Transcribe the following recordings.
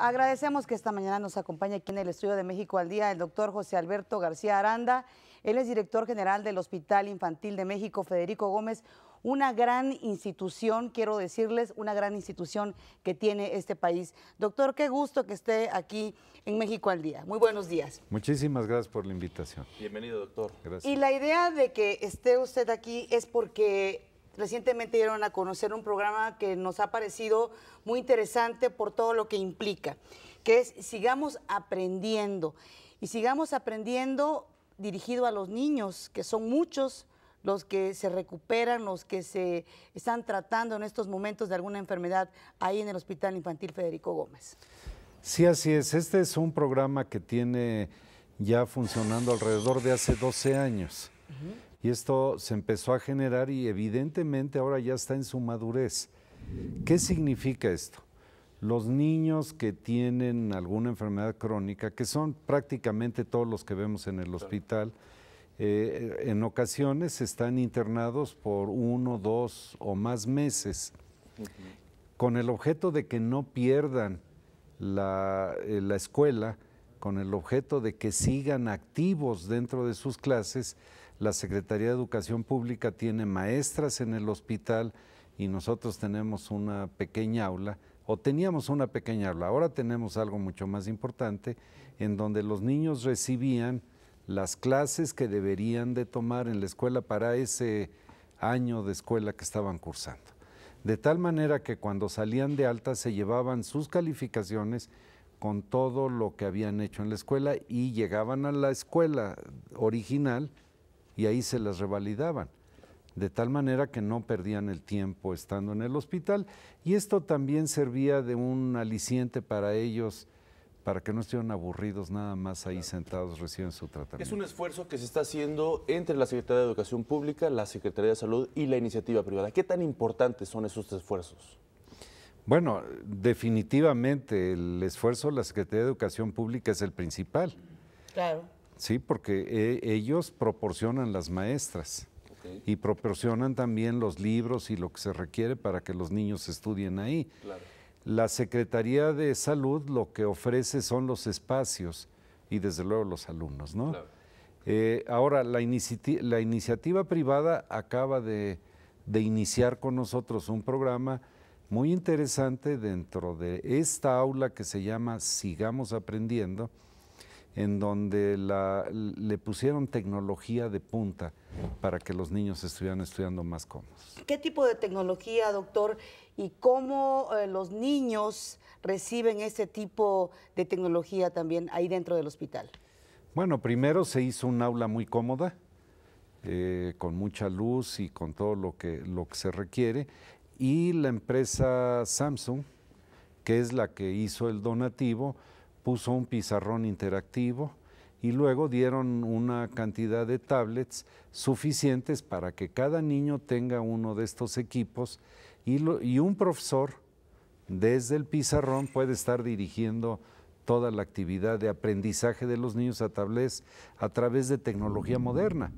Agradecemos que esta mañana nos acompañe aquí en el Estudio de México al Día el doctor José Alberto García Aranda. Él es director general del Hospital Infantil de México Federico Gómez, una gran institución, quiero decirles, una gran institución que tiene este país. Doctor, qué gusto que esté aquí en México al Día. Muy buenos días. Muchísimas gracias por la invitación. Bienvenido, doctor. Gracias. Y la idea de que esté usted aquí es porque Recientemente dieron a conocer un programa que nos ha parecido muy interesante por todo lo que implica, que es Sigamos aprendiendo. Y sigamos aprendiendo dirigido a los niños, que son muchos los que se recuperan, los que se están tratando en estos momentos de alguna enfermedad ahí en el Hospital Infantil Federico Gómez. Sí, así es. Este es un programa que tiene ya funcionando alrededor de hace 12 años. Y esto se empezó a generar y evidentemente ahora ya está en su madurez. ¿Qué significa esto? Los niños que tienen alguna enfermedad crónica, que son prácticamente todos los que vemos en el hospital, eh, en ocasiones están internados por uno, dos o más meses, con el objeto de que no pierdan la eh, escuela, con el objeto de que sigan activos dentro de sus clases. La Secretaría de Educación Pública tiene maestras en el hospital y nosotros tenemos una pequeña aula, o teníamos una pequeña aula, ahora tenemos algo mucho más importante, en donde los niños recibían las clases que deberían de tomar en la escuela para ese año de escuela que estaban cursando. De tal manera que cuando salían de alta se llevaban sus calificaciones con todo lo que habían hecho en la escuela y llegaban a la escuela original y ahí se las revalidaban, de tal manera que no perdían el tiempo estando en el hospital y esto también servía de un aliciente para ellos para que no estuvieran aburridos nada más ahí sentados reciben su tratamiento. Es un esfuerzo que se está haciendo entre la Secretaría de Educación Pública, la Secretaría de Salud y la iniciativa privada. ¿Qué tan importantes son esos esfuerzos? Bueno, definitivamente el esfuerzo de la Secretaría de Educación Pública es el principal. Claro. Sí, porque eh, ellos proporcionan las maestras y proporcionan también los libros y lo que se requiere para que los niños estudien ahí. La Secretaría de Salud lo que ofrece son los espacios y desde luego los alumnos, ¿no? Eh, ahora, la, iniciativa privada acaba de iniciar con nosotros un programa muy interesante dentro de esta aula que se llama Sigamos Aprendiendo, en donde le pusieron tecnología de punta para que los niños estuvieran estudiando más cómodos. ¿Qué tipo de tecnología, doctor? ¿Y cómo eh, los niños reciben ese tipo de tecnología también ahí dentro del hospital? Bueno, primero se hizo un aula muy cómoda, eh, con mucha luz y con todo lo que, lo que se requiere y la empresa Samsung, que es la que hizo el donativo, puso un pizarrón interactivo y luego dieron una cantidad de tablets suficientes para que cada niño tenga uno de estos equipos y, un profesor desde el pizarrón puede estar dirigiendo toda la actividad de aprendizaje de los niños a, tablets a través de tecnología moderna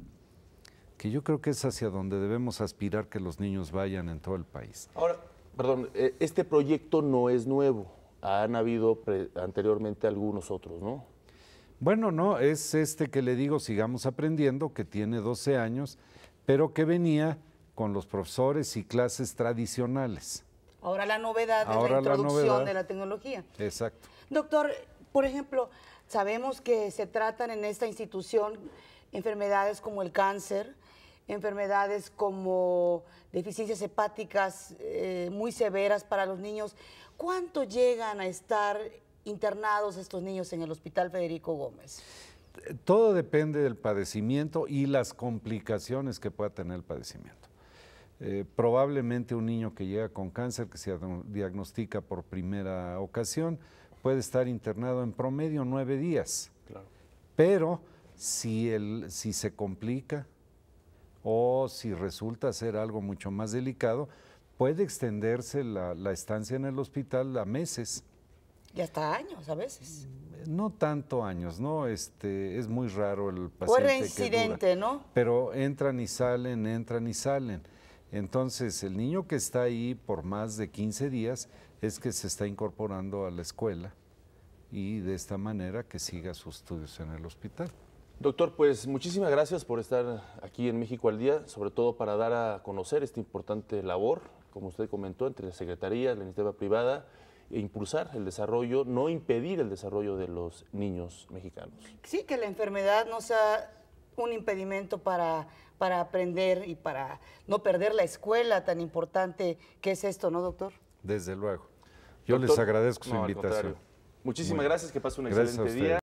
que yo creo que es hacia donde debemos aspirar que los niños vayan en todo el país. Ahora, perdón, eh, este proyecto no es nuevo, han habido anteriormente algunos otros, ¿no? Bueno, no, es este que le digo, sigamos aprendiendo, que tiene 12 años, pero que venía con los profesores y clases tradicionales. Ahora la novedad es la introducción de la tecnología. Exacto. Doctor, por ejemplo, sabemos que se tratan en esta institución enfermedades como el cáncer, enfermedades como deficiencias hepáticas eh, muy severas para los niños. ¿Cuánto llegan a estar internados estos niños en el Hospital Federico Gómez? Todo depende del padecimiento y las complicaciones que pueda tener el padecimiento. Eh, probablemente un niño que llega con cáncer, que se diagnostica por primera ocasión, puede estar internado en promedio nueve días. Claro. Pero si, si se complica, o si resulta ser algo mucho más delicado, puede extenderse la, estancia en el hospital a meses. Y hasta años a veces. Mm, no tanto años, ¿no? Este, es muy raro el paciente. ¿no? Pero entran y salen, entran y salen. Entonces, el niño que está ahí por más de 15 días es que se está incorporando a la escuela y de esta manera que siga sus estudios en el hospital. Doctor, pues muchísimas gracias por estar aquí en México al Día, sobre todo para dar a conocer esta importante labor, como usted comentó, entre la Secretaría, la iniciativa privada, e impulsar el desarrollo, no impedir el desarrollo de los niños mexicanos. Sí, que la enfermedad no sea un impedimento para, para aprender y para no perder la escuela tan importante que es esto, ¿no, doctor? Desde luego. Yo les agradezco su invitación. Muchísimas gracias, que pase un excelente día.